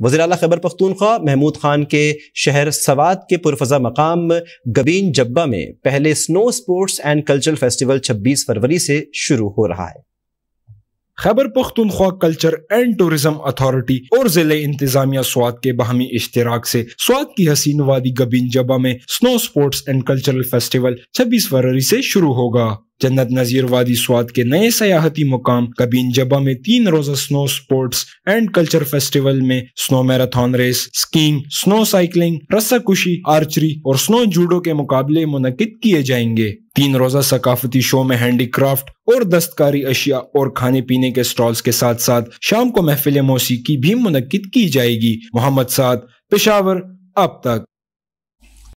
वजी अल खैबर पख्तूनख्वा महमूद खान के शहर सवाद के पुरफजा मकाम गबीन जब्बा में पहले snow sports and cultural festival 26 फरवरी से शुरू हो रहा है Khyber Pakhtunkhwa culture and tourism authority और जिले इंतजामिया स्वाद के बहमी इश्तराक से स्वाद की हसीन वादी गबीन जबा में snow sports and cultural festival 26 फरवरी से शुरू होगा जन्नत नजीर वादी स्वाद के नए सयाहती मुकाम कबीन जबा में तीन रोजा snow sports and culture festival में snow marathon race skiing snow cycling कुशी आर्चरी और स्नो जूडो के मुकाबले मुनद किए जाएंगे तीन रोजा सकाफती शो में हैंडीक्राफ्ट और दस्तकारी अशिया और खाने पीने के स्टॉल्स के साथ साथ शाम को महफिल मौसीकी भी मुनद की जाएगी मोहम्मद साद पेशावर अब तक